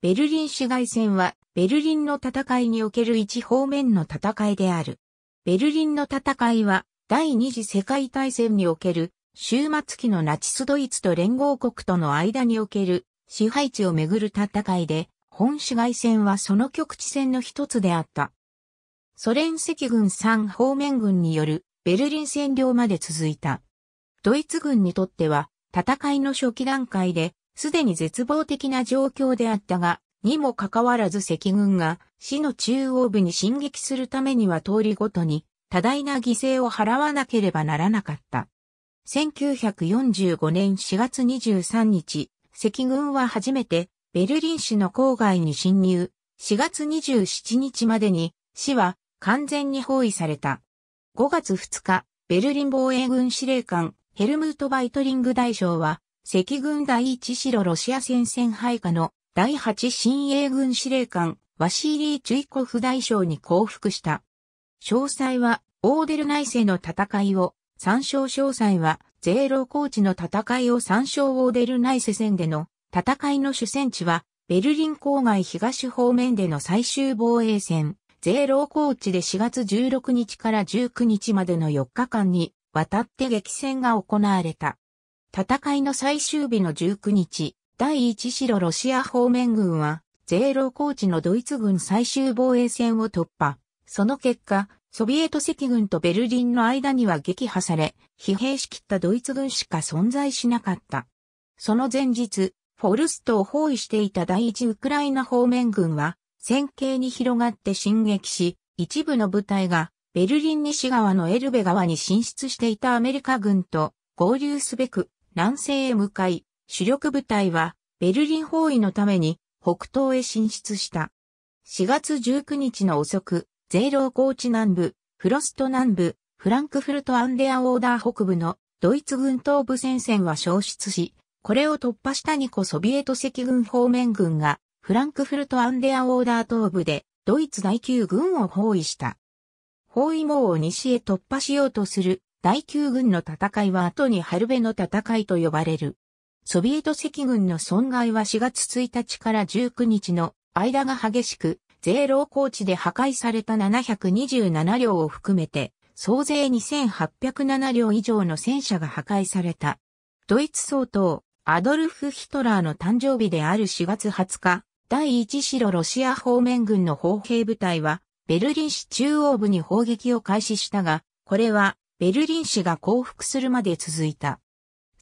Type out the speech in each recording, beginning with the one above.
ベルリン市街戦は、ベルリンの戦いにおける一方面の戦いである。ベルリンの戦いは、第二次世界大戦における、終末期のナチスドイツと連合国との間における、支配地をめぐる戦いで、本市街戦はその局地戦の一つであった。ソ連赤軍3方面軍による、ベルリン占領まで続いた。ドイツ軍にとっては、戦いの初期段階で、すでに絶望的な状況であったが、にもかかわらず赤軍が市の中央部に進撃するためには通りごとに多大な犠牲を払わなければならなかった。1945年4月23日、赤軍は初めてベルリン市の郊外に侵入。4月27日までに市は完全に包囲された。5月2日、ベルリン防衛軍司令官ヘルムート・バイトリング大将は赤軍第一白ロシア戦線配下の第八新鋭軍司令官、ワシーリー・チュイコフ大将に降伏した。詳細は、オーデル内政の戦いを、参照詳細は、ゼーロコーチの戦いを参照オーデル内政戦での、戦いの主戦地は、ベルリン郊外東方面での最終防衛戦、ゼーロコーチで4月16日から19日までの4日間に、わたって激戦が行われた。戦いの最終日の19日、第1白ロシア方面軍は、ゼーロ高地のドイツ軍最終防衛線を突破。その結果、ソビエト赤軍とベルリンの間には撃破され、疲弊しきったドイツ軍しか存在しなかった。その前日、フォルストを包囲していた第1ウクライナ方面軍は、戦形に広がって進撃し、一部の部隊がベルリン西側のエルベ川に進出していたアメリカ軍と合流すべく南西へ向かい、主力部隊はベルリン包囲のために北東へ進出した。4月19日の遅く、ゼーローコーチ南部、フロスト南部、フランクフルトアンデアオーダー北部のドイツ軍東部戦線は消失し、これを突破した2個ソビエト赤軍方面軍がフランクフルトアンデアオーダー東部でドイツ第9軍を包囲した。包囲網を西へ突破しようとする第9軍の戦いは後にハルベの戦いと呼ばれる。ソビエト赤軍の損害は4月1日から19日の間が激しく、ゼーロー高地で破壊された727両を含めて、総勢2807両以上の戦車が破壊された。ドイツ総統、アドルフ・ヒトラーの誕生日である4月20日、第1白ロシア方面軍の砲兵部隊は、ベルリン市中央部に砲撃を開始したが、これはベルリン市が降伏するまで続いた。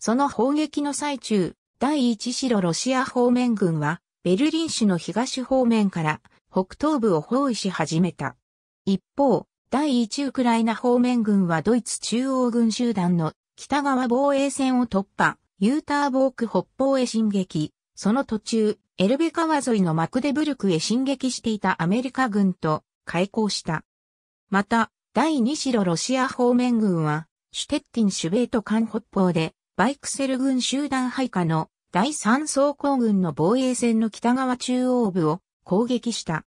その砲撃の最中、第一白ロシア方面軍は、ベルリン市の東方面から北東部を包囲し始めた。一方、第一ウクライナ方面軍はドイツ中央軍集団の北側防衛線を突破、ユーターボーク北方へ進撃、その途中、エルベ川沿いのマクデブルクへ進撃していたアメリカ軍と開港した。また、第2白ロシア方面軍は、シュテッティンシュベート艦北方で、バイクセル軍集団配下の第3装甲軍の防衛線の北側中央部を攻撃した。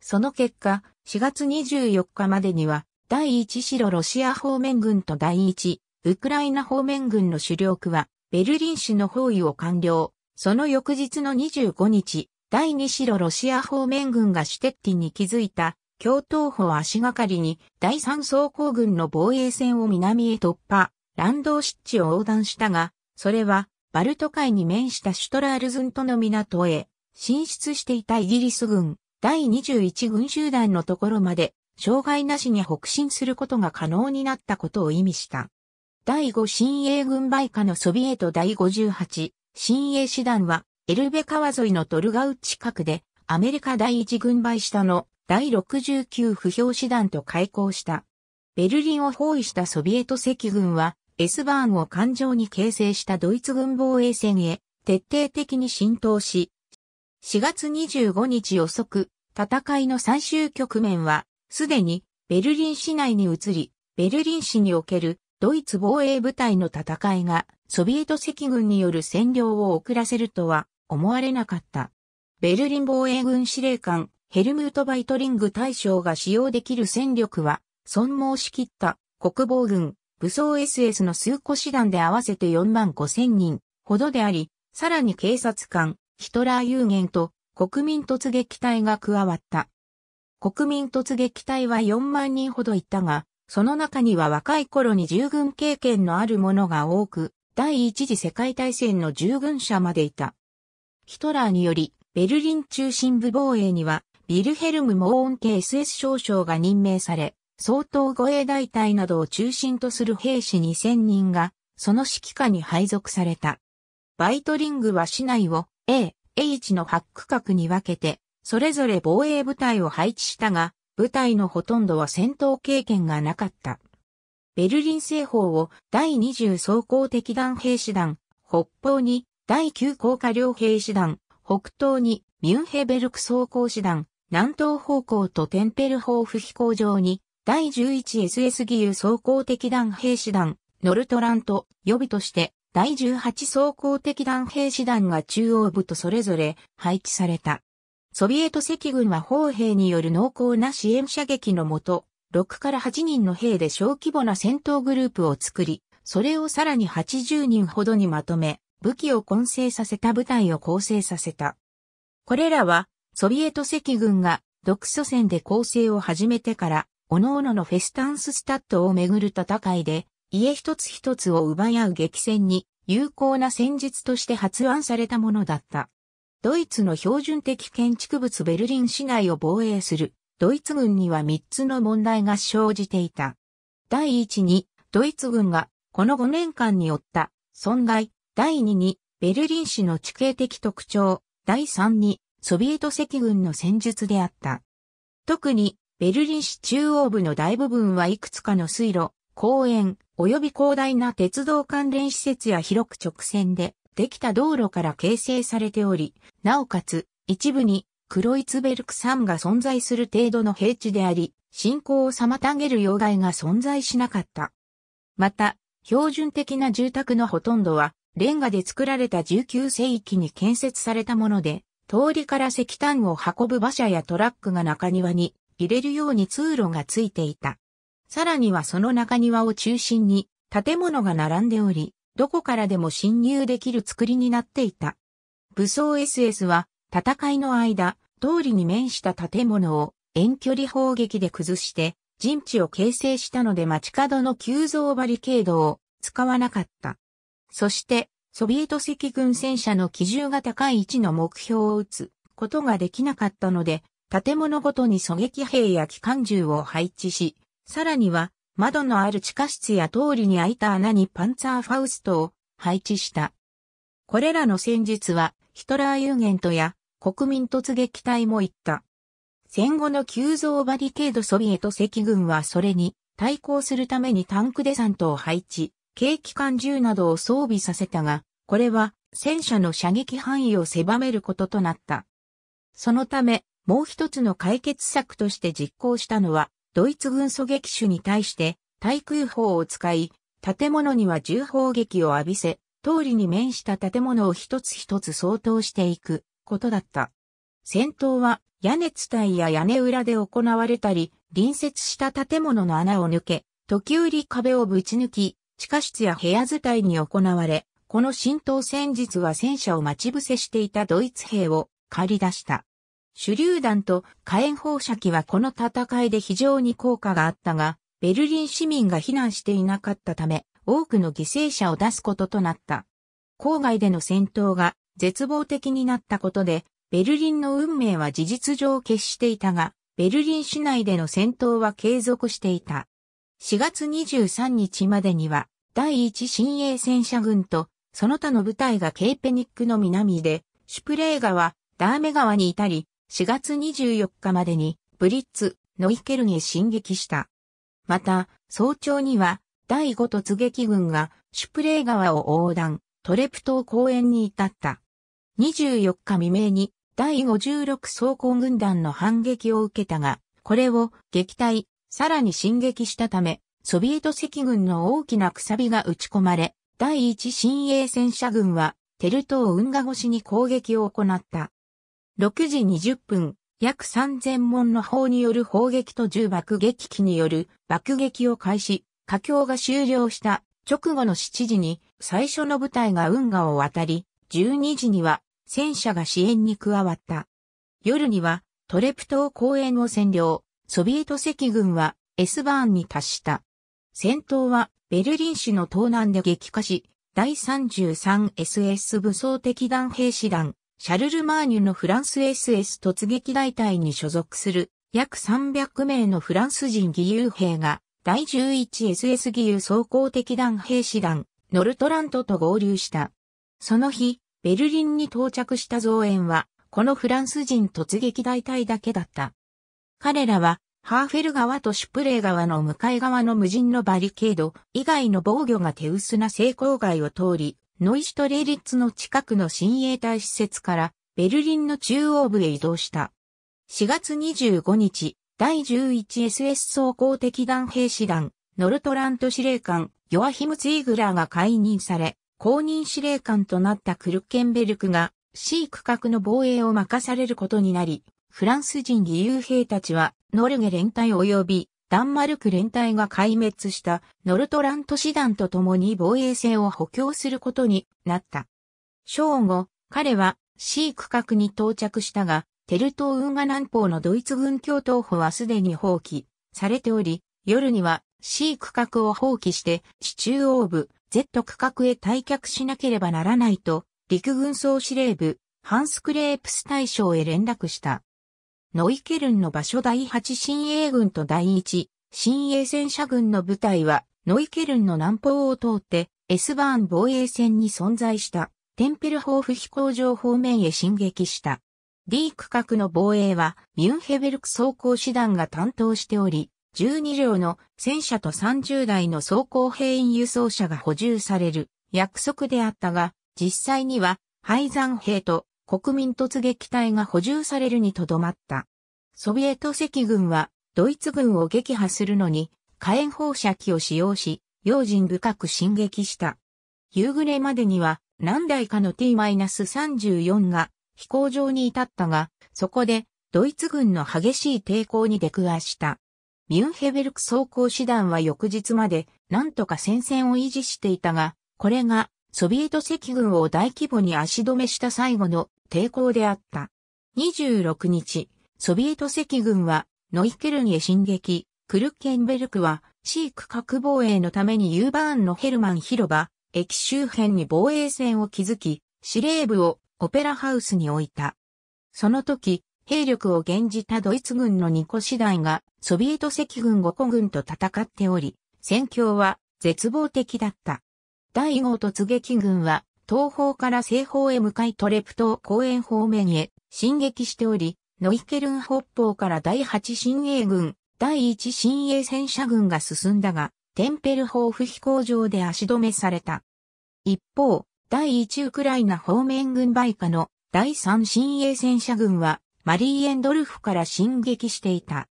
その結果、4月24日までには、第1白ロシア方面軍と第1、ウクライナ方面軍の主力は、ベルリン市の包囲を完了。その翌日の25日、第2白ロシア方面軍がシュテッティンに築いた共闘歩足がかりに第3装甲軍の防衛線を南へ突破、乱道湿地を横断したが、それはバルト海に面したシュトラールズントの港へ進出していたイギリス軍第21軍集団のところまで障害なしに北進することが可能になったことを意味した。第5新鋭軍配下のソビエト第58新鋭師団はエルベ川沿いのトルガウ近くでアメリカ第1軍配下の第69不評師団と開港した。ベルリンを包囲したソビエト赤軍は、エスバーンを環状に形成したドイツ軍防衛線へ徹底的に浸透し、4月25日遅く、戦いの最終局面は、すでにベルリン市内に移り、ベルリン市におけるドイツ防衛部隊の戦いがソビエト赤軍による占領を遅らせるとは思われなかった。ベルリン防衛軍司令官ヘルムート・バイトリング大将が使用できる戦力は、損耗しきった国防軍、武装 SS の数個師団で合わせて4万5千人ほどであり、さらに警察官、ヒトラー有限と国民突撃隊が加わった。国民突撃隊は4万人ほどいたが、その中には若い頃に従軍経験のある者が多く、第一次世界大戦の従軍者までいた。ヒトラーにより、ベルリン中心部防衛にはビルヘルム・モーン系 SS 少将が任命され、総統護衛大隊などを中心とする兵士2000人が、その指揮下に配属された。バイトリングは市内を A、H の8区画に分けて、それぞれ防衛部隊を配置したが、部隊のほとんどは戦闘経験がなかった。ベルリン西方を第20装甲敵団兵士団、北方に第9高架両兵士団、北東にミュンヘベルク装甲師団、南東方向とテンペルホーフ飛行場に、第 11SS 義勇総攻敵弾兵士団、ノルトラント、予備として、第18総攻敵弾兵士団が中央部とそれぞれ配置された。ソビエト赤軍は砲兵による濃厚な支援射撃のもと、6から8人の兵で小規模な戦闘グループを作り、それをさらに80人ほどにまとめ、武器を混成させた部隊を構成させた。これらはソビエト赤軍が独ソ戦で攻勢を始めてから、各々のフェスタンススタッドをめぐる戦いで、家一つ一つを奪い合う激戦に有効な戦術として発案されたものだった。ドイツの標準的建築物ベルリン市内を防衛するドイツ軍には3つの問題が生じていた。第1にドイツ軍がこの5年間に負った損害。第2にベルリン市の地形的特徴。第3にソビエト赤軍の戦術であった。特に、ベルリン市中央部の大部分はいくつかの水路、公園、及び広大な鉄道関連施設や広く直線でできた道路から形成されており、なおかつ、一部にクロイツベルク山が存在する程度の平地であり、進行を妨げる要害が存在しなかった。また、標準的な住宅のほとんどは、レンガで作られた19世紀に建設されたもので、通りから石炭を運ぶ馬車やトラックが中庭に入れるように通路がついていた。さらにはその中庭を中心に建物が並んでおり、どこからでも侵入できる作りになっていた。武装 SS は戦いの間、通りに面した建物を遠距離砲撃で崩して陣地を形成したので街角の急増バリケードを使わなかった。そしてソビエト赤軍戦車の機銃が高い位置の目標を撃つことができなかったので、建物ごとに狙撃兵や機関銃を配置し、さらには窓のある地下室や通りに開いた穴にパンツァーファウストを配置した。これらの戦術はヒトラーユーゲントや国民突撃隊も行った。戦後の急増バリケードソビエト赤軍はそれに対抗するためにタンクデサントを配置。軽機関銃などを装備させたが、これは戦車の射撃範囲を狭めることとなった。そのため、もう一つの解決策として実行したのは、ドイツ軍狙撃手に対して対空砲を使い、建物には銃砲撃を浴びせ、通りに面した建物を一つ一つ相当していくことだった。戦闘は屋根伝いや屋根裏で行われたり、隣接した建物の穴を抜け、時折壁をぶち抜き、地下室や部屋伝いに行われ、この浸透戦術は戦車を待ち伏せしていたドイツ兵を借り出した。手榴弾と火炎放射器はこの戦いで非常に効果があったが、ベルリン市民が避難していなかったため、多くの犠牲者を出すこととなった。郊外での戦闘が絶望的になったことで、ベルリンの運命は事実上決していたが、ベルリン市内での戦闘は継続していた。4月23日までには、第1新鋭戦車軍と、その他の部隊がケーペニックの南で、シュプレー川、ダーメ川に至り、4月24日までに、ブリッツ、ノイケルに進撃した。また、早朝には、第5突撃軍が、シュプレー川を横断、トレプト公園に至った。24日未明に、第56装甲軍団の反撃を受けたが、これを撃退、さらに進撃したため、ソビエト赤軍の大きなくさびが打ち込まれ、第一新鋭戦車軍は、テルト運河越しに攻撃を行った。6時20分、約3000門の砲による砲撃と重爆撃機による爆撃を開始、火境が終了した直後の7時に最初の部隊が運河を渡り、12時には戦車が支援に加わった。夜にはトレプト公園を占領、ソビエト赤軍はエスバーンに達した。戦闘はベルリン市の東南で激化し、第 33SS 武装敵団兵士団、シャルルマーニュのフランス SS 突撃大隊に所属する約300名のフランス人義勇兵が第 11SS 義勇総攻敵団兵士団、ノルトラントと合流した。その日、ベルリンに到着した増援は、このフランス人突撃大隊だけだった。彼らは、ハーフェル川とシュプレー川の向かい側の無人のバリケード以外の防御が手薄な成功街を通り、ノイストレリッツの近くの新衛隊施設からベルリンの中央部へ移動した。4月25日、第 11SS 総合敵弾兵士団、ノルトラント司令官、ヨアヒム・ツイグラーが解任され、公認司令官となったクルッケンベルクが C 区画の防衛を任されることになり、フランス人義勇兵たちは、ノルゲ連隊及びダンマルク連隊が壊滅したノルトラント師団と共に防衛線を補強することになった。正午、彼はシー区画に到着したが、テルトウンガ南方のドイツ軍共闘歩はすでに放棄されており、夜には C 区画を放棄して、市中央部 Z 区画へ退却しなければならないと、陸軍総司令部、ハンス・クレープス大将へ連絡した。ノイケルンの場所第8新英軍と第1新英戦車軍の部隊はノイケルンの南方を通ってエスバーン防衛線に存在したテンペルホーフ飛行場方面へ進撃した。D 区画の防衛はミュンヘベルク装甲師団が担当しており、12両の戦車と30台の装甲兵員輸送車が補充される約束であったが、実際には、廃山兵と国民突撃隊が補充されるにとどまった。ソビエト赤軍はドイツ軍を撃破するのに火炎放射器を使用し、用心深く進撃した。夕暮れまでには何台かの T-34 が飛行場に至ったが、そこでドイツ軍の激しい抵抗に出くわした。ミュンヘベルク装甲師団は翌日まで何とか戦線を維持していたが、これがソビエト赤軍を大規模に足止めした最後の抵抗であった。26日、ソビエト赤軍はノイケルンへ進撃、クルッケンベルクはシーク核防衛のためにユーバーンのヘルマン広場、駅周辺に防衛線を築き、司令部をオペラハウスに置いた。その時、兵力を減じたドイツ軍の2個次第がソビエト赤軍5個軍と戦っており、戦況は絶望的だった。第5突撃軍は、東方から西方へ向かいトレプ島公園方面へ進撃しており、ノイケルン北方から第8新鋭軍、第1新鋭戦車軍が進んだが、テンペルホーフ飛行場で足止めされた。一方、第1ウクライナ方面軍イ下の第3新鋭戦車軍は、マリーエンドルフから進撃していた。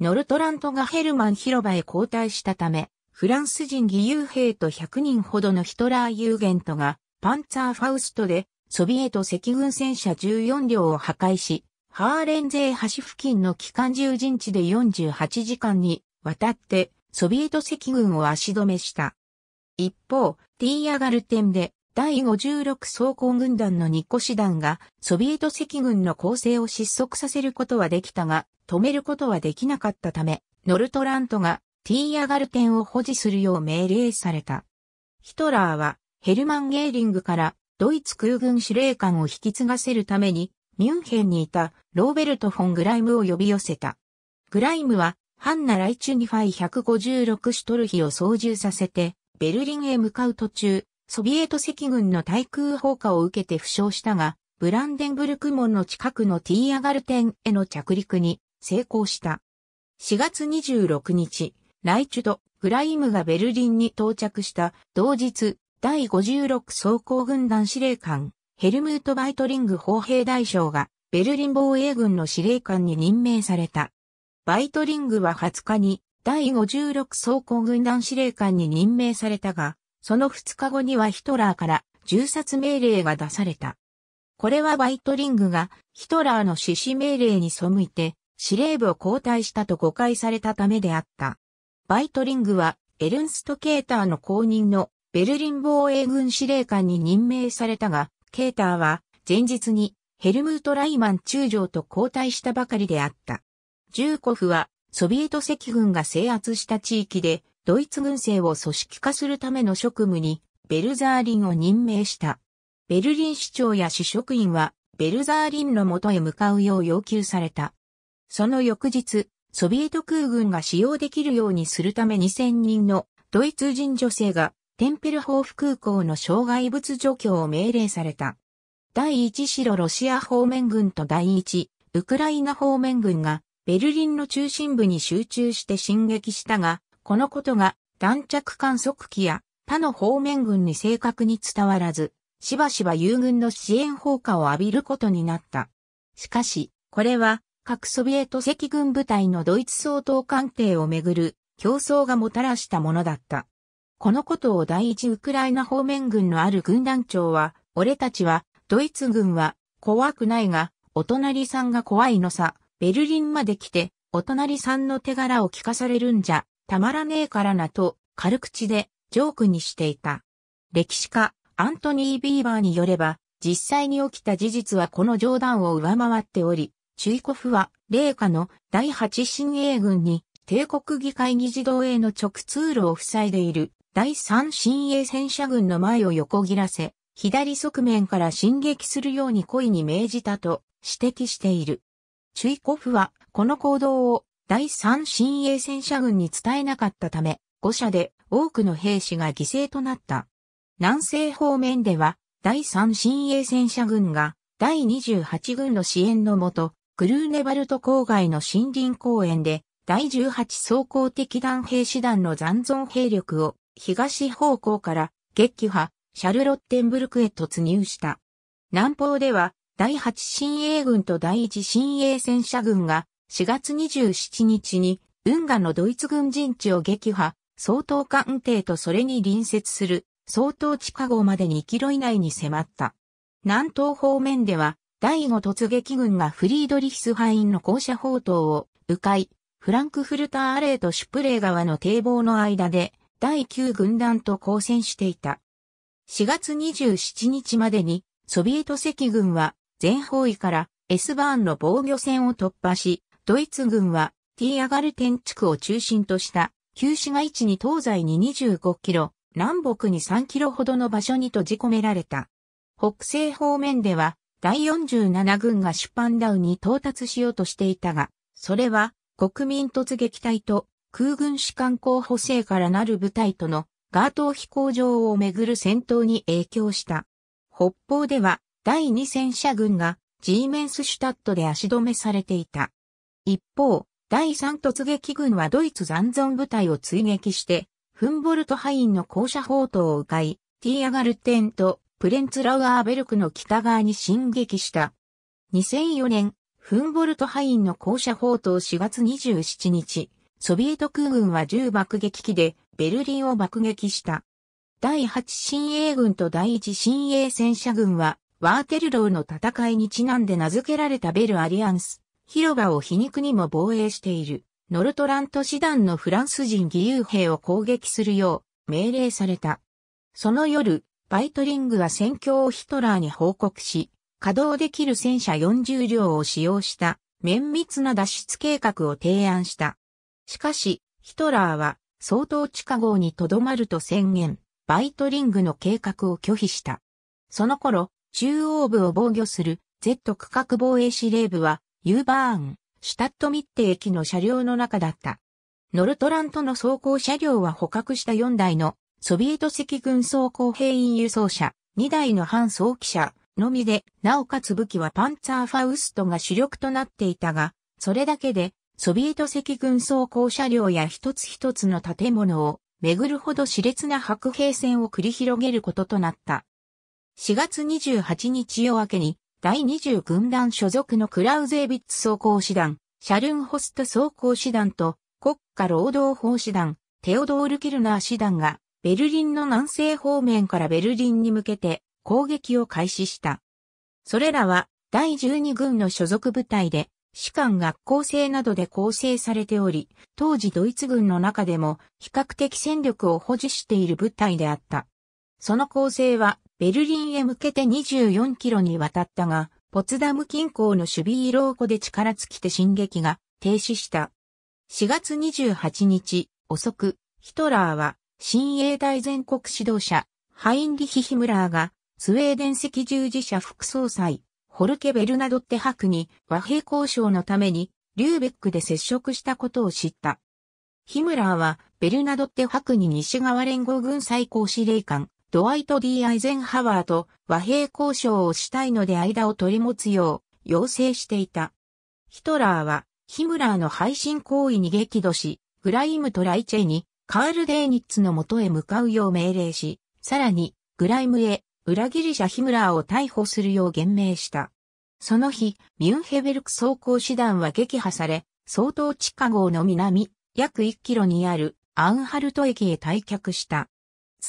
ノルトラントがヘルマン広場へ交代したため、フランス人義勇兵と100人ほどのヒトラー・ユーゲントが、パンツァー・ファウストで、ソビエト赤軍戦車14両を破壊し、ハーレンゼー橋付近の機関銃陣地で48時間に渡って、ソビエト赤軍を足止めした。一方、ティーアガルテンで、第56装甲軍団の2個師団が、ソビエト赤軍の攻勢を失速させることはできたが、止めることはできなかったため、ノルトラントがティーヤガルテンを保持するよう命令された。ヒトラーはヘルマン・ゲーリングからドイツ空軍司令官を引き継がせるためにミュンヘンにいたローベルト・フォン・グライムを呼び寄せた。グライムはハンナ・ライチュニファイ156シュトルヒを操縦させてベルリンへ向かう途中、ソビエト赤軍の対空砲火を受けて負傷したが、ブランデンブルク門の近くのティーアガルテンへの着陸に成功した。4月26日、ライチュド、グライムがベルリンに到着した同日、第56装甲軍団司令官、ヘルムート・バイトリング砲兵大将が、ベルリン防衛軍の司令官に任命された。バイトリングは20日に、第56装甲軍団司令官に任命されたが、その2日後にはヒトラーから銃殺命令が出された。これはバイトリングがヒトラーの指示命令に背いて司令部を交代したと誤解されたためであった。バイトリングは、エルンスト・ケーターの後任のベルリン防衛軍司令官に任命されたが、ケーターは前日にヘルムート・ライマン中将と交代したばかりであった。ジューコフはソビエト赤軍が制圧した地域でドイツ軍勢を組織化するための職務にベルザーリンを任命した。ベルリン市長や市職員はベルザーリンの元へ向かうよう要求された。その翌日、ソビエト空軍が使用できるようにするため2000人のドイツ人女性がテンペルホーフ空港の障害物除去を命令された。第1白ロシア方面軍と第1ウクライナ方面軍がベルリンの中心部に集中して進撃したが、このことが弾着観測機や他の方面軍に正確に伝わらず、しばしば友軍の支援放火を浴びることになった。しかし、これは各ソビエト赤軍部隊のドイツ総統官邸をめぐる競争がもたらしたものだった。このことを第一ウクライナ方面軍のある軍団長は、俺たちは、ドイツ軍は怖くないが、お隣さんが怖いのさ、ベルリンまで来て、お隣さんの手柄を聞かされるんじゃ、たまらねえからなと、軽口で、ジョークにしていた。歴史家、アントニー・ビーバーによれば、実際に起きた事実はこの冗談を上回っており、チュイコフは、霊下の第8新英軍に、帝国議会議事堂への直通路を塞いでいる第3新鋭戦車軍の前を横切らせ、左側面から進撃するように故意に命じたと指摘している。チュイコフは、この行動を第3新鋭戦車軍に伝えなかったため、5社で多くの兵士が犠牲となった。南西方面では、第3新鋭戦車軍が、第28軍の支援のもと、クルーネバルト郊外の森林公園で、第18装甲敵弾兵師団の残存兵力を東方向から撃破、シャルロッテンブルクへ突入した。南方では、第8新鋭軍と第1新鋭戦車軍が4月27日に運河のドイツ軍陣地を撃破、総統艦艇とそれに隣接する総統地下号まで2キロ以内に迫った。南東方面では第5突撃軍がフリードリヒスハインの校舎砲塔を迂回、フランクフルターアレーとシュプレー川の堤防の間で第9軍団と交戦していた。4月27日までにソビエト赤軍は全方位からエスバーンの防御線を突破し、ドイツ軍はティーアガルテン地区を中心とした旧市街地に東西に25キロ、南北に3キロほどの場所に閉じ込められた。北西方面では第47軍がシュパンダウに到達しようとしていたが、それは国民突撃隊と空軍士官候補生からなる部隊とのガートー飛行場をめぐる戦闘に影響した。北方では第二戦車軍がジーメンスシュタットで足止めされていた。一方、第三突撃軍はドイツ残存部隊を追撃して、フンボルトハインの校舎砲塔を迂回、ティーアガルテンとプレンツラウアーベルクの北側に進撃した。2004年、フンボルトハインの降車砲塔4月27日、ソビエト空軍は銃爆撃機でベルリンを爆撃した。第8新鋭軍と第1新鋭戦車軍は、ワーテルローの戦いにちなんで名付けられたベルアリアンス、広場を皮肉にも防衛している、ノルトラント師団のフランス人義勇兵を攻撃するよう命令された。その夜、バイトリングは戦況をヒトラーに報告し、稼働できる戦車40両を使用した綿密な脱出計画を提案した。しかし、ヒトラーは相当地下号に留まると宣言、バイトリングの計画を拒否した。その頃、中央部を防御する Z 区画防衛司令部は、ユーバーン、シュタットミッテ駅の車両の中だった。ノルトラントの走行車両は捕獲した4台のソビエト赤軍装甲兵員輸送車、2台の半装機車のみで、なおかつ武器はパンツァーファウストが主力となっていたが、それだけで、ソビエト赤軍装甲車両や一つ一つの建物を巡るほど熾烈な白兵戦を繰り広げることとなった。4月28日夜明けに、第20軍団所属のクラウゼービッツ装甲師団、シャルンホスト装甲師団と、国家労働法師団、テオドール・キルナー師団が、ベルリンの南西方面からベルリンに向けて攻撃を開始した。それらは第12軍の所属部隊で、士官学校生などで構成されており、当時ドイツ軍の中でも比較的戦力を保持している部隊であった。その構成はベルリンへ向けて24キロにわたったが、ポツダム近郊の守備色庫で力尽きて進撃が停止した。4月28日、遅く、ヒトラーは新英大全国指導者、ハインリヒ・ヒムラーが、スウェーデン赤十字社副総裁、ホルケ・ベルナドッテ・ハクに和平交渉のために、リューベックで接触したことを知った。ヒムラーは、ベルナドッテ・ハクに西側連合軍最高司令官、ドワイト・ D・ アイゼンハワーと和平交渉をしたいので間を取り持つよう、要請していた。ヒトラーは、ヒムラーの配信行為に激怒し、グライムとライチェにカール・デーニッツの元へ向かうよう命令し、さらに、グライムへ、裏切り者ヒムラーを逮捕するよう言明した。その日、ミュンヘベルク装甲師団は撃破され、相当地下号の南、約1キロにあるアンハルト駅へ退却した。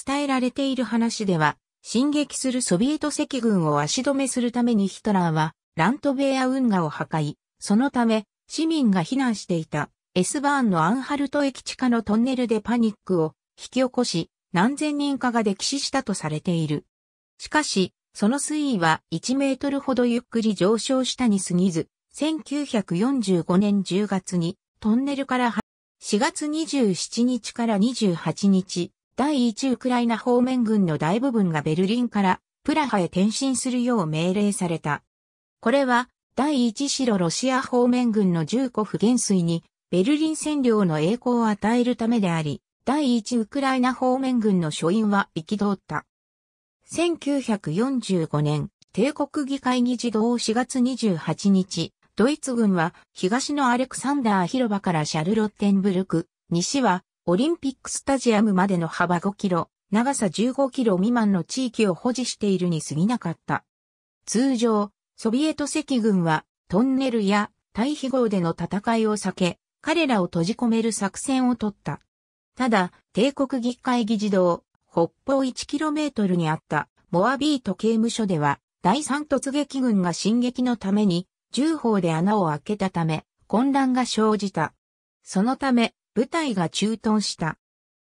伝えられている話では、進撃するソビエト赤軍を足止めするためにヒトラーは、ラントベア運河を破壊、そのため、市民が避難していた S バーンのアンハルト駅地下のトンネルでパニックを引き起こし、何千人かが溺死したとされている。しかし、その水位は1メートルほどゆっくり上昇したに過ぎず、1945年10月にトンネルから4月27日から28日、第1ウクライナ方面軍の大部分がベルリンからプラハへ転進するよう命令された。これは第1白ロシア方面軍の重個不減水にベルリン占領の栄光を与えるためであり、第一ウクライナ方面軍の諸員は行き通った。1945年、帝国議会議事堂4月28日、ドイツ軍は東のアレクサンダー広場からシャルロッテンブルク、西はオリンピックスタジアムまでの幅5キロ、長さ15キロ未満の地域を保持しているに過ぎなかった。通常、ソビエト赤軍はトンネルや対比号での戦いを避け、彼らを閉じ込める作戦を取った。ただ、帝国議会議事堂、北方 1km にあったモアビート刑務所では、第三突撃軍が進撃のために、銃砲で穴を開けたため、混乱が生じた。そのため、部隊が駐屯した。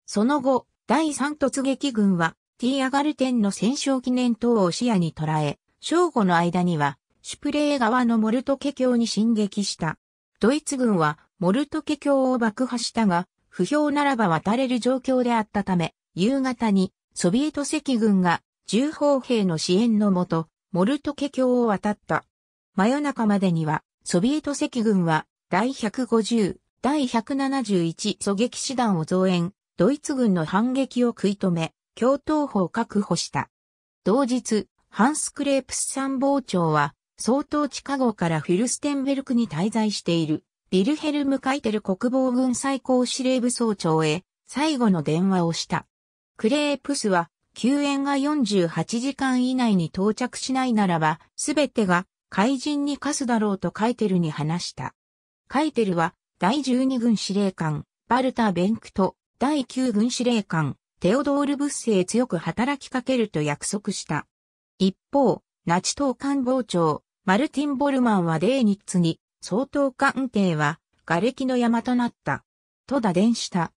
その後、第三突撃軍は、ティーアガルテンの戦勝記念塔を視野に捉え、正午の間には、シュプレー川のモルト家橋に進撃した。ドイツ軍はモルトケ橋を爆破したが、不評ならば渡れる状況であったため、夕方にソビエト赤軍が重砲兵の支援のもと、モルトケ橋を渡った。真夜中までには、ソビエト赤軍は第150、第171狙撃師団を増援、ドイツ軍の反撃を食い止め、共闘法を確保した。同日、ハンス・クレープス参謀長は、総統地下壕からフィルステンベルクに滞在している。ビルヘルム・カイテル国防軍最高司令部総長へ最後の電話をした。クレープスは救援が48時間以内に到着しないならば、すべてが怪人に課すだろうとカイテルに話した。カイテルは第12軍司令官、バルター・ベンクと第9軍司令官、テオドール・ブッセへ強く働きかけると約束した。一方、ナチ党官房長、マルティン・ボルマンはデーニッツに総統官邸は、瓦礫の山となった。と打電した。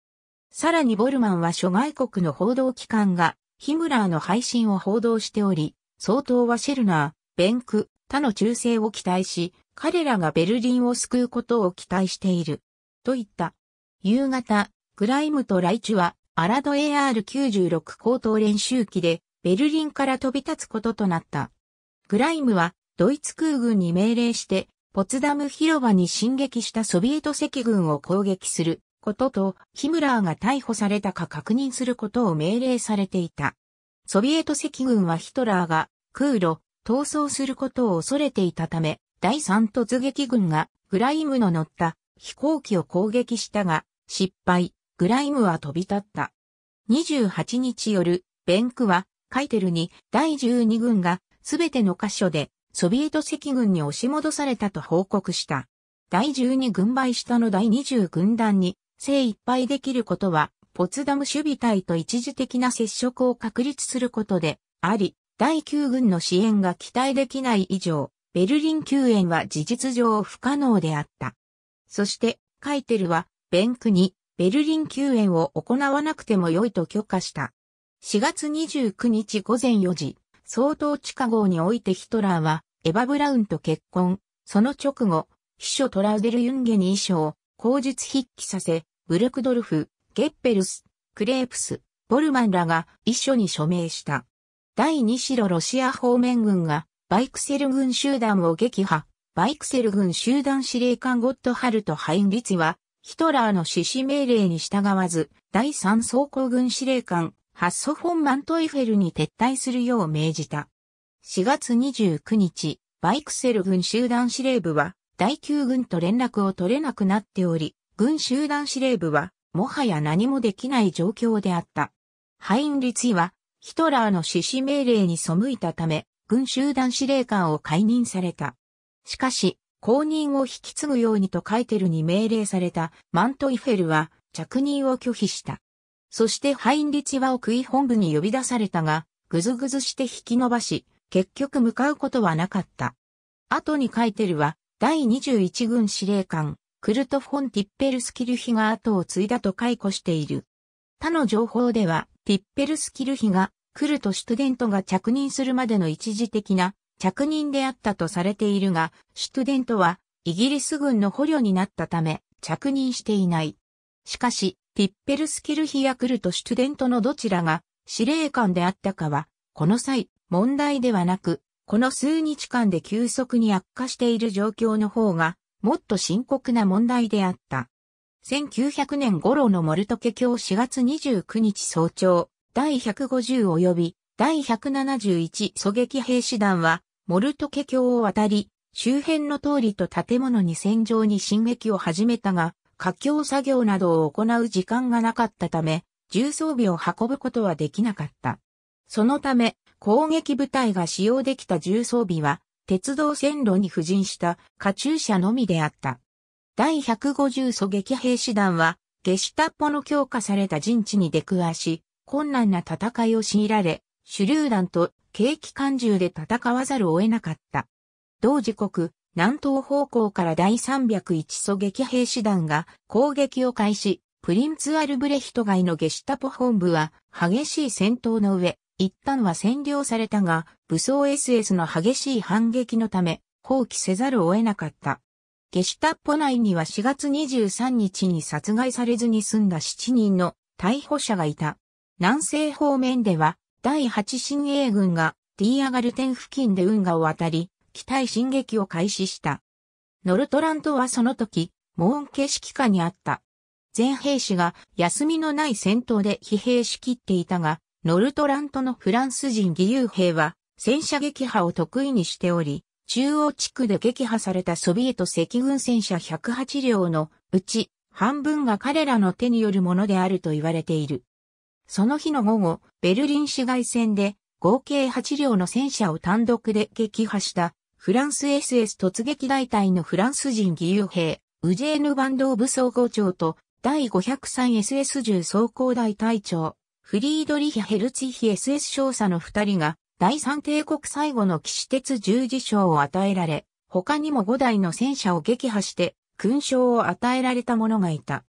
さらにボルマンは諸外国の報道機関が、ヒムラーの配信を報道しており、総統はシェルナー、ベンク、他の忠誠を期待し、彼らがベルリンを救うことを期待している。と言った。夕方、グライムとライチュは、アラド AR96 高等練習機で、ベルリンから飛び立つこととなった。グライムは、ドイツ空軍に命令して、ポツダム広場に進撃したソビエト赤軍を攻撃することと、ヒムラーが逮捕されたか確認することを命令されていた。ソビエト赤軍はヒトラーが空路、逃走することを恐れていたため、第三突撃軍がグライムの乗った飛行機を攻撃したが、失敗、グライムは飛び立った。28日夜、ベンクは、カイテルに第12軍がすべての箇所でソビエト赤軍に押し戻されたと報告した。第1二軍配下の第20軍団に精一杯できることは、ポツダム守備隊と一時的な接触を確立することであり、第9軍の支援が期待できない以上、ベルリン救援は事実上不可能であった。そして、カイテルは、ベンクに、ベルリン救援を行わなくても良いと許可した。4月29日午前4時、総統地下号においてヒトラーは、エヴァ・ブラウンと結婚、その直後、秘書トラウデル・ユンゲに衣装、口述筆記させ、ブルクドルフ、ゲッペルス、クレープス、ボルマンらが一緒に署名した。第二白ロシア方面軍がバイクセル軍集団を撃破。バイクセル軍集団司令官ゴットハルト・ハインリツはヒトラーの指示命令に従わず第三装甲軍司令官ハッソフォン・マントイフェルに撤退するよう命じた。4月29日、バイクセル軍集団司令部は、第9軍と連絡を取れなくなっており、軍集団司令部は、もはや何もできない状況であった。ハインリツィは、ヒトラーの指示命令に背いたため、軍集団司令官を解任された。しかし、後任を引き継ぐようにと書いてるに命令されたマントイフェルは着任を拒否した。そしてハインリチワを食い本部に呼び出されたが、ぐずぐずして引き伸ばし、結局向かうことはなかった。後に書いてるは、第21軍司令官、クルト・フォン・ティッペルスキルヒが後を継いだと解雇している。他の情報では、ティッペルスキルヒが、クルト・シュトゥデントが着任するまでの一時的な着任であったとされているが、シュトゥデントは、イギリス軍の捕虜になったため、着任していない。しかし、ピッペルスキルヒヤクルトシュトデントのどちらが司令官であったかは、この際、問題ではなく、この数日間で急速に悪化している状況の方が、もっと深刻な問題であった。1900年頃のモルトケ教4月29日早朝、第150及び第171狙撃兵士団は、モルトケ教を渡り、周辺の通りと建物に戦場に進撃を始めたが、架橋作業などを行う時間がなかったため、重装備を運ぶことはできなかった。そのため、攻撃部隊が使用できた重装備は、鉄道線路に布陣したカチューシャのみであった。第150狙撃兵士団は、ゲシタッポの強化された陣地に出くわし、困難な戦いを強いられ、手榴弾と軽機関銃で戦わざるを得なかった。同時刻、南東方向から第301狙撃兵士団が攻撃を開始、プリンツアルブレヒト街のゲシュタポ本部は激しい戦闘の上、一旦は占領されたが、武装 SS の激しい反撃のため、放棄せざるを得なかった。ゲシュタポ内には4月23日に殺害されずに済んだ7人の逮捕者がいた。南西方面では、第8新英軍がティーアガルテン付近で運河を渡り、機体進撃を開始した。ノルトラントはその時、モーン景色下にあった。全兵士が休みのない戦闘で疲弊しきっていたが、ノルトラントのフランス人義勇兵は戦車撃破を得意にしており、中央地区で撃破されたソビエト赤軍戦車108両のうち半分が彼らの手によるものであると言われている。その日の午後、ベルリン市街戦で合計8両の戦車を単独で撃破したフランス SS 突撃大隊のフランス人義勇兵、ウジェーヌ・バンドーブ総合長と、第5 0 3 s s 銃総合大隊長、フリードリヒ・ヘルツィヒ SS 少佐の二人が、第三帝国最後の騎士鉄十字章を与えられ、他にも5台の戦車を撃破して、勲章を与えられた者がいた。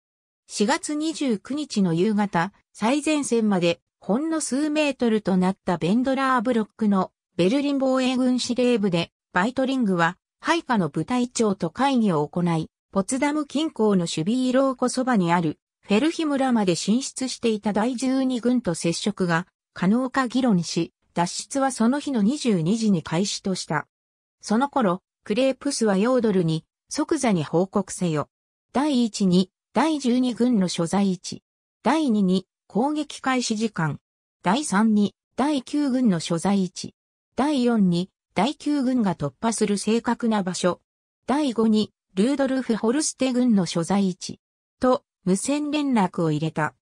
4月29日の夕方、最前線まで、ほんの数メートルとなったベンドラーブロックのベルリン防衛軍司令部で、バイトリングは、配下の部隊長と会議を行い、ポツダム近郊の守備色こそばにある、フェルヒ村まで進出していた第12軍と接触が可能か議論し、脱出はその日の22時に開始とした。その頃、クレープスはヨードルに即座に報告せよ。第1に、第12軍の所在位置。第2に、攻撃開始時間。第3に、第9軍の所在位置。第4に、第9軍が突破する正確な場所。第5に、ルードルフ・ホルステ軍の所在位置。と、無線連絡を入れた。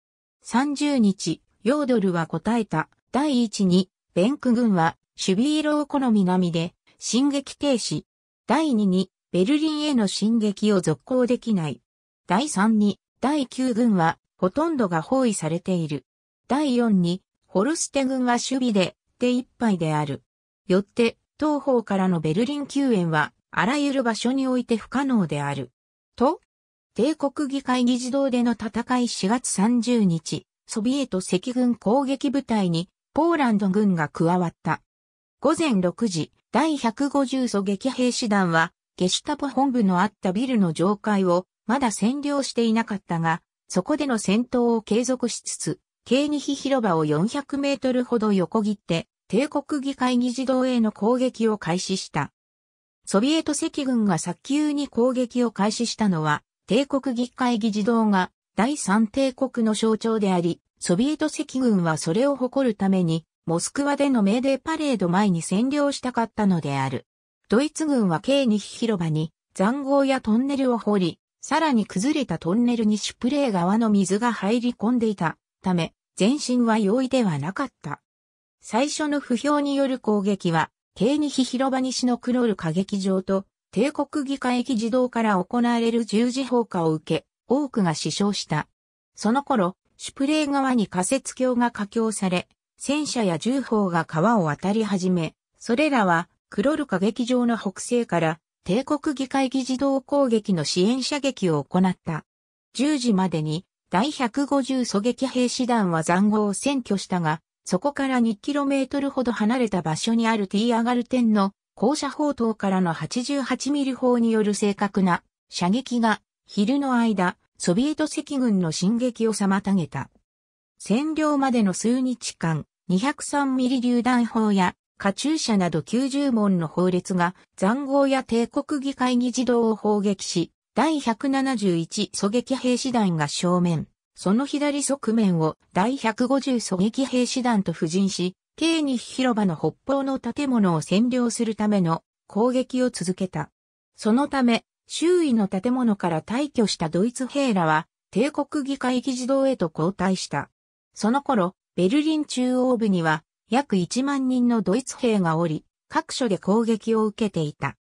30日、ヨードルは答えた。第1に、ベンク軍は、守備色を好み南で、進撃停止。第2に、ベルリンへの進撃を続行できない。第3に、第9軍は、ほとんどが包囲されている。第4に、ホルステ軍は守備で、手一杯である。よって、東方からのベルリン救援は、あらゆる場所において不可能である。と、帝国議会議事堂での戦い4月30日、ソビエト赤軍攻撃部隊に、ポーランド軍が加わった。午前6時、第150狙撃兵士団は、ゲシュタポ本部のあったビルの上階を、まだ占領していなかったが、そこでの戦闘を継続しつつ、ケーニヒ広場を400メートルほど横切って、帝国議会議事堂への攻撃を開始した。ソビエト赤軍が早急に攻撃を開始したのは、帝国議会議事堂が第三帝国の象徴であり、ソビエト赤軍はそれを誇るために、モスクワでのメーデーパレード前に占領したかったのである。ドイツ軍は計2広場に塹壕やトンネルを掘り、さらに崩れたトンネルにシュプレー川の水が入り込んでいたため、前進は容易ではなかった。最初の不評による攻撃は、京日広場西のクロール歌劇場と、帝国議会議事堂から行われる十字砲火を受け、多くが死傷した。その頃、シュプレー側に仮設橋が架橋され、戦車や銃砲が川を渡り始め、それらは、クロル歌劇場の北西から、帝国議会議事堂攻撃の支援射撃を行った。10時までに、第150狙撃兵士団は残壕を占拠したが、そこから 2km ほど離れた場所にあるティーアガルテの校舎砲塔からの 88mm 砲による正確な射撃が昼の間、ソビエト赤軍の進撃を妨げた。占領までの数日間、203mm 榴弾砲やカチューシャなど90門の法律が残壕や帝国議会議事堂を砲撃し、第171狙撃兵士団が正面、その左側面を第150狙撃兵士団と布陣し、計に広場の北方の建物を占領するための攻撃を続けた。そのため、周囲の建物から退去したドイツ兵らは、帝国議会議事堂へと交代した。その頃、ベルリン中央部には、約1万人のドイツ兵がおり、各所で攻撃を受けていた。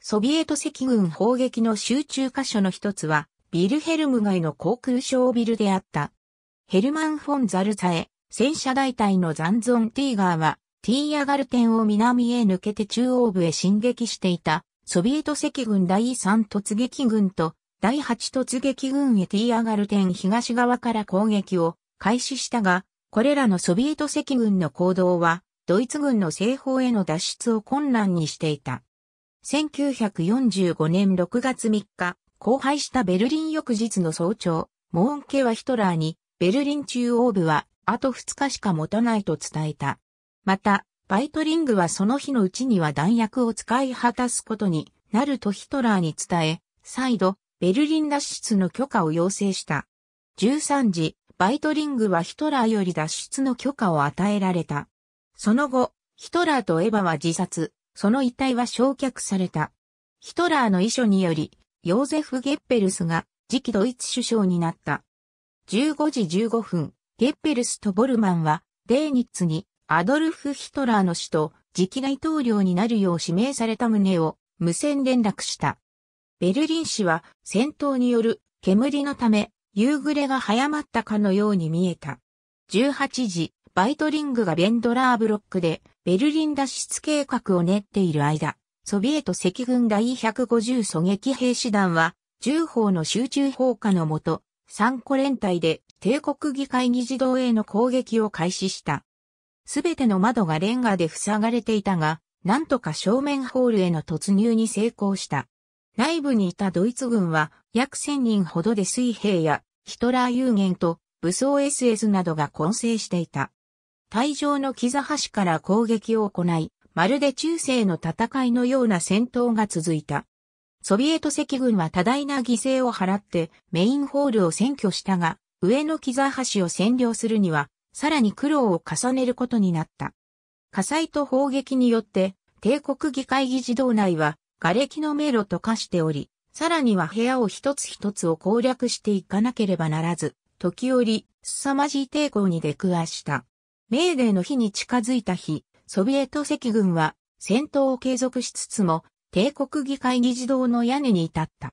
ソビエト赤軍砲撃の集中箇所の一つは、ビルヘルム街の航空ショービルであった。ヘルマン・フォン・ザルツァエ、戦車大隊の残存ティーガーは、ティーヤガルテンを南へ抜けて中央部へ進撃していた、ソビエト赤軍第3突撃軍と第8突撃軍へティーヤガルテン東側から攻撃を開始したが、これらのソビエト赤軍の行動は、ドイツ軍の西方への脱出を困難にしていた。1945年6月3日、荒廃したベルリン翌日の早朝、モーンケはヒトラーに、ベルリン中央部は、あと2日しか持たないと伝えた。また、バイトリングはその日のうちには弾薬を使い果たすことになるとヒトラーに伝え、再度、ベルリン脱出の許可を要請した。13時、バイトリングはヒトラーより脱出の許可を与えられた。その後、ヒトラーとエヴァは自殺、その遺体は焼却された。ヒトラーの遺書により、ヨーゼフ・ゲッペルスが次期ドイツ首相になった。15時15分、ゲッペルスとボルマンはデーニッツにアドルフ・ヒトラーの死と次期大統領になるよう指名された旨を無線連絡した。ベルリン市は戦闘による煙のため夕暮れが早まったかのように見えた。18時、バイトリングがベンドラーブロックでベルリン脱出計画を練っている間、ソビエト赤軍第150狙撃兵士団は、重砲の集中砲火のもと、3個連隊で帝国議会議事堂への攻撃を開始した。すべての窓がレンガで塞がれていたが、なんとか正面ホールへの突入に成功した。内部にいたドイツ軍は約1000人ほどで水兵やヒトラー有限と武装 SS などが混成していた。退場の木ザ橋から攻撃を行い、まるで中世の戦いのような戦闘が続いた。ソビエト赤軍は多大な犠牲を払ってメインホールを占拠したが、上のキザ橋を占領するには、さらに苦労を重ねることになった。火災と砲撃によって、帝国議会議事堂内は、瓦礫の迷路と化しており、さらには部屋を一つ一つを攻略していかなければならず、時折、凄まじい抵抗に出くわした。メーデーの日に近づいた日、ソビエト赤軍は戦闘を継続しつつも、帝国議会議事堂の屋根に至った。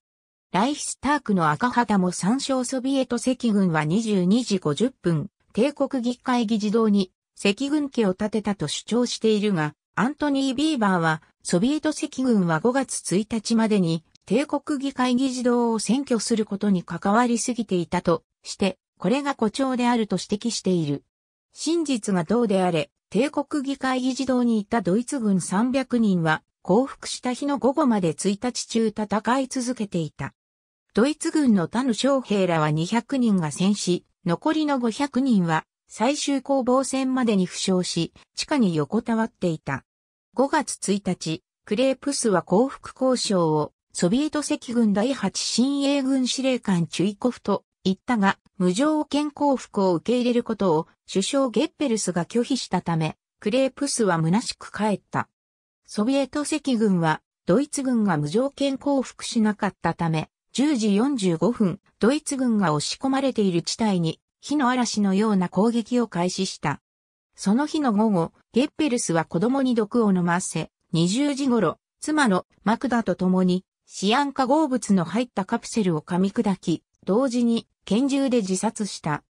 ライヒスタークの赤旗も参照ソビエト赤軍は22時50分、帝国議会議事堂に赤軍家を建てたと主張しているが、アントニー・ビーバーは、ソビエト赤軍は5月1日までに、帝国議会議事堂を占拠することに関わりすぎていたとして、これが誇張であると指摘している。真実がどうであれ、帝国議会議事堂にいたドイツ軍300人は、降伏した日の午後まで1日中戦い続けていた。ドイツ軍の他の将兵らは200人が戦死、残りの500人は最終攻防戦までに負傷し、地下に横たわっていた。5月1日、クレープスは降伏交渉をソビエト赤軍第8新鋭軍司令官チュイコフと言ったが、無条件降伏を受け入れることを首相ゲッペルスが拒否したため、クレープスは虚しく帰った。ソビエト赤軍はドイツ軍が無条件降伏しなかったため、10時45分、ドイツ軍が押し込まれている地帯に火の嵐のような攻撃を開始した。その日の午後、ゲッペルスは子供に毒を飲ませ、20時頃、妻のマクダと共に、シアン化合物の入ったカプセルを噛み砕き、同時に拳銃で自殺した。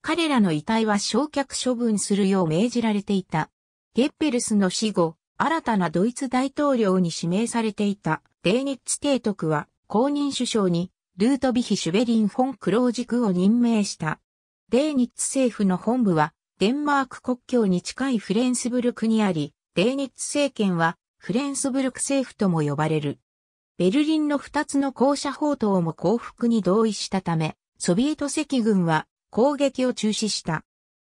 彼らの遺体は焼却処分するよう命じられていた。ゲッペルスの死後、新たなドイツ大統領に指名されていたデーニッツ提督は公認首相にルートビヒ・シュベリン・フォン・クロージクを任命した。デーニッツ政府の本部はデンマーク国境に近いフレンスブルクにあり、デーニッツ政権はフレンスブルク政府とも呼ばれる。ベルリンの二つの校舎法等も降伏に同意したため、ソビエト赤軍は攻撃を中止した。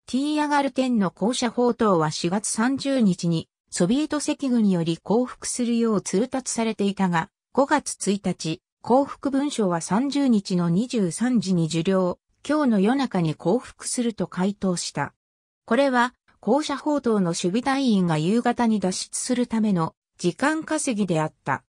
ティーアガルテンの校舎砲塔は4月30日にソビエト赤軍により降伏するよう通達されていたが、5月1日、降伏文書は30日の23時に受領、今日の夜中に降伏すると回答した。これは、校舎砲塔の守備隊員が夕方に脱出するための時間稼ぎであった。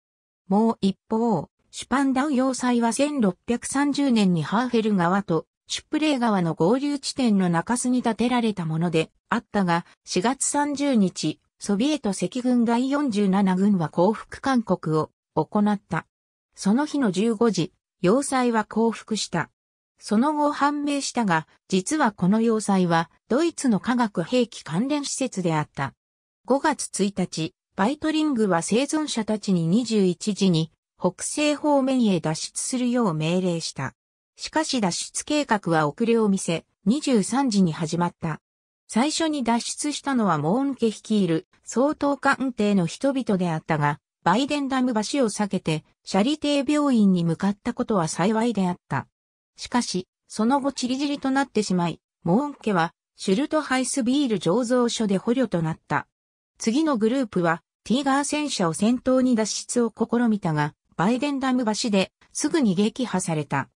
もう一方、シュパンダウ要塞は1630年にハーフェル川とシュプレー川の合流地点の中州に建てられたものであったが、4月30日、ソビエト赤軍第47軍は降伏勧告を行った。その日の15時、要塞は降伏した。その後判明したが、実はこの要塞はドイツの化学兵器関連施設であった。5月1日、バイトリングは生存者たちに21時に北西方面へ脱出するよう命令した。しかし脱出計画は遅れを見せ、23時に始まった。最初に脱出したのはモーン家率いる総統官邸の人々であったが、バイデンダム橋を避けて、シャリテ病院に向かったことは幸いであった。しかし、その後チリジリとなってしまい、モーン家は、シュルトハイスビール醸造所で捕虜となった。次のグループは、ティーガー戦車を先頭に脱出を試みたが、バイデンダム橋で、すぐに撃破された。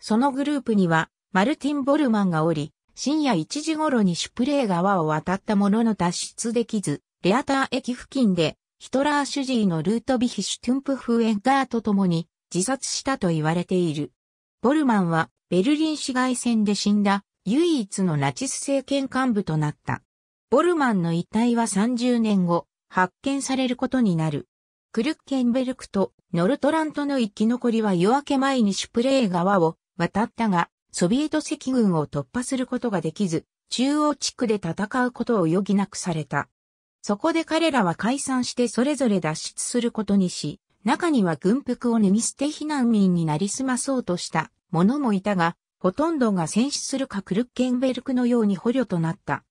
そのグループには、マルティン・ボルマンがおり、深夜1時頃にシュプレー川を渡ったものの脱出できず、レアター駅付近で、ヒトラー主治医のルートビヒシュトゥンプフエンガーと共に自殺したと言われている。ボルマンはベルリン市街戦で死んだ唯一のナチス政権幹部となった。ボルマンの遺体は30年後発見されることになる。クルッケンベルクとノルトラントの生き残りは夜明け前にシュプレー川を渡ったが、ソビエト赤軍を突破することができず、中央地区で戦うことを余儀なくされた。そこで彼らは解散してそれぞれ脱出することにし、中には軍服を脱ぎ捨て避難民になりすまそうとした者もいたが、ほとんどが戦死するかクルッケンベルクのように捕虜となった。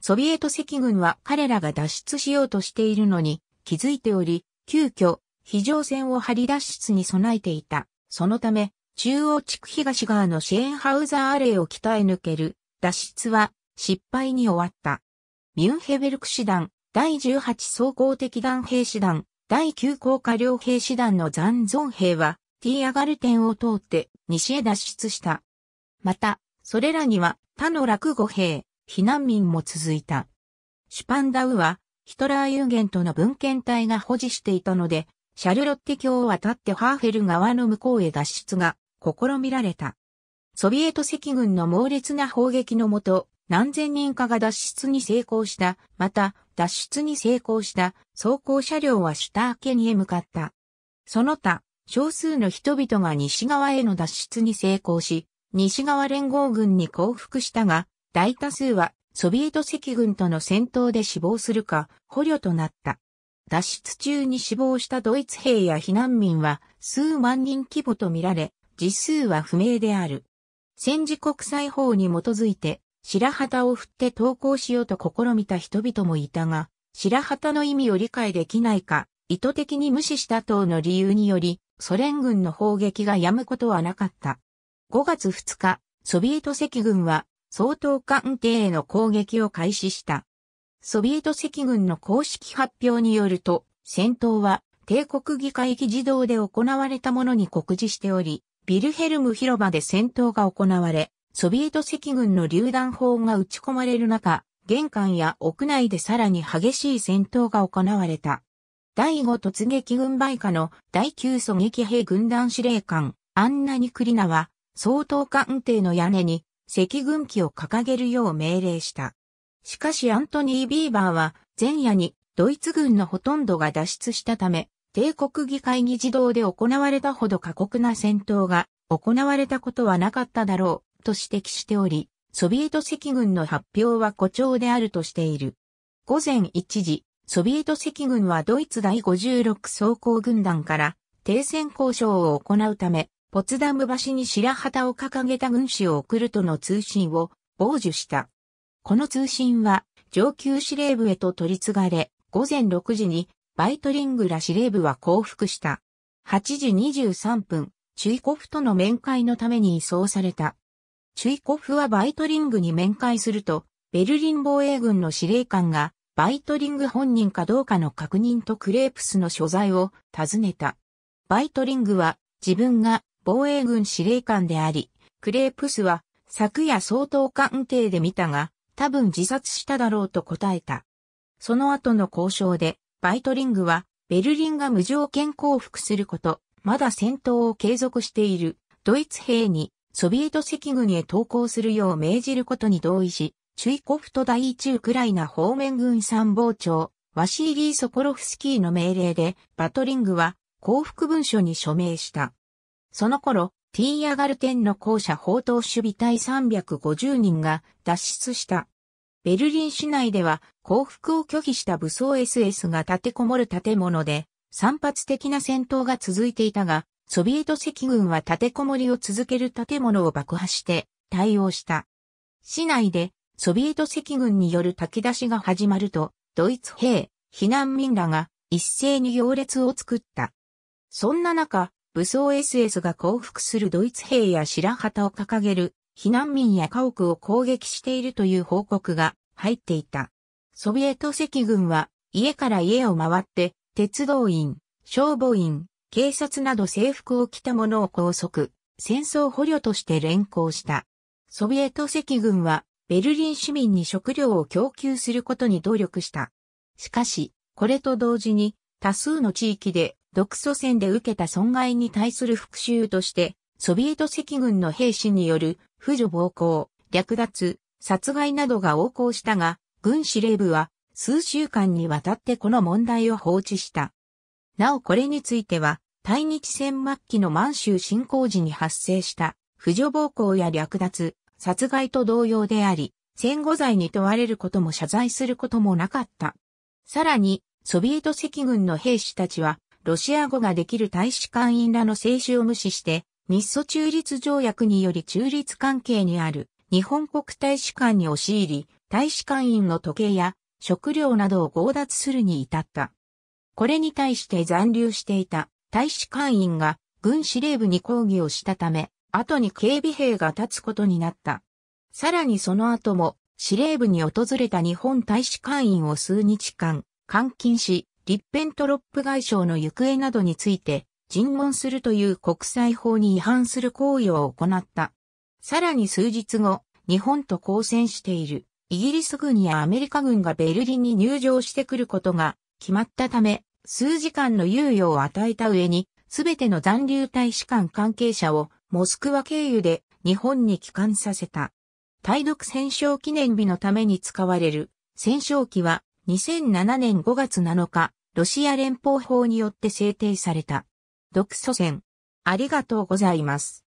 ソビエト赤軍は彼らが脱出しようとしているのに気づいており、急遽、非常線を張り脱出に備えていた。そのため、中央地区東側のシェーンハウザーアレイを鍛え抜ける脱出は失敗に終わった。ミュンヘベルク師団、第18総合的団兵師団、第9高下両兵師団の残存兵は、ティーアガルテンを通って西へ脱出した。また、それらには他の落語兵、避難民も続いた。シュパンダウはヒトラー有限との文献体が保持していたので、シャルロッテ橋を渡ってハーフェル川の向こうへ脱出が試みられた。ソビエト赤軍の猛烈な砲撃のもと、何千人かが脱出に成功した、また、脱出に成功した、装甲車両はシュターケへ向かった。その他、少数の人々が西側への脱出に成功し、西側連合軍に降伏したが、大多数はソビエト赤軍との戦闘で死亡するか、捕虜となった。脱出中に死亡したドイツ兵や避難民は数万人規模とみられ、実数は不明である。戦時国際法に基づいて、白旗を振って投降しようと試みた人々もいたが、白旗の意味を理解できないか、意図的に無視した等の理由により、ソ連軍の砲撃が止むことはなかった。5月2日、ソビエト赤軍は総統官邸への攻撃を開始した。ソビエト赤軍の公式発表によると、戦闘は帝国議会議事堂で行われたものに告示しており、ビルヘルム広場で戦闘が行われ、ソビエト赤軍の榴弾砲が撃ち込まれる中、玄関や屋内でさらに激しい戦闘が行われた。第5突撃軍売下の第9狙撃兵軍団司令官、アンナ・ニクリナは、総統官邸の屋根に赤軍旗を掲げるよう命令した。しかしアントニー・ビーバーは前夜にドイツ軍のほとんどが脱出したため、帝国議会議事堂で行われたほど過酷な戦闘が行われたことはなかっただろうと指摘しており、ソビエト赤軍の発表は誇張であるとしている。午前1時、ソビエト赤軍はドイツ第56装甲軍団から停戦交渉を行うため、ポツダム橋に白旗を掲げた軍師を送るとの通信を傍受した。この通信は上級司令部へと取り継がれ、午前6時にバイトリングら司令部は降伏した。8時23分、チュイコフとの面会のために移送された。チュイコフはバイトリングに面会すると、ベルリン防衛軍の司令官が、バイトリング本人かどうかの確認とクレープスの所在を尋ねた。バイトリングは自分が防衛軍司令官であり、クレープスは、昨夜総統官邸で見たが、多分自殺しただろうと答えた。その後の交渉で、バイトリングは、ベルリンが無条件降伏すること、まだ戦闘を継続している、ドイツ兵に、ソビエト赤軍へ投降するよう命じることに同意し、チュイコフト第一ウクライナ方面軍参謀長、ワシーリー・ソコロフスキーの命令で、バトリングは、降伏文書に署名した。その頃、ティーヤガルテンの校舎砲塔守備隊350人が脱出した。ベルリン市内では降伏を拒否した武装 SS が立てこもる建物で散発的な戦闘が続いていたが、ソビエト赤軍は立てこもりを続ける建物を爆破して対応した。市内でソビエト赤軍による炊き出しが始まると、ドイツ兵、避難民らが一斉に行列を作った。そんな中、武装 SS が降伏するドイツ兵や白旗を掲げる避難民や家屋を攻撃しているという報告が入っていた。ソビエト赤軍は家から家を回って鉄道員、消防員、警察など制服を着た者を拘束、戦争捕虜として連行した。ソビエト赤軍はベルリン市民に食料を供給することに努力した。しかし、これと同時に多数の地域で独ソ戦で受けた損害に対する復讐として、ソビエト赤軍の兵士による、婦女暴行、略奪、殺害などが横行したが、軍司令部は、数週間にわたってこの問題を放置した。なおこれについては、対日戦末期の満州侵攻時に発生した、婦女暴行や略奪、殺害と同様であり、戦後罪に問われることも謝罪することもなかった。さらに、ソビエト赤軍の兵士たちは、ロシア語ができる大使館員らの制止を無視して、日ソ中立条約により中立関係にある日本国大使館に押し入り、大使館員の時計や食料などを強奪するに至った。これに対して残留していた大使館員が軍司令部に抗議をしたため、後に警備兵が立つことになった。さらにその後も司令部に訪れた日本大使館員を数日間監禁し、リッペントロップ外相の行方などについて、尋問するという国際法に違反する行為を行った。さらに数日後、日本と交戦しているイギリス軍やアメリカ軍がベルリンに入場してくることが決まったため、数時間の猶予を与えた上に、すべての残留大使館関係者をモスクワ経由で日本に帰還させた。対独戦勝記念日のために使われる戦勝機は2007年5月7日、ロシア連邦法によって制定された。独ソ戦。ありがとうございます。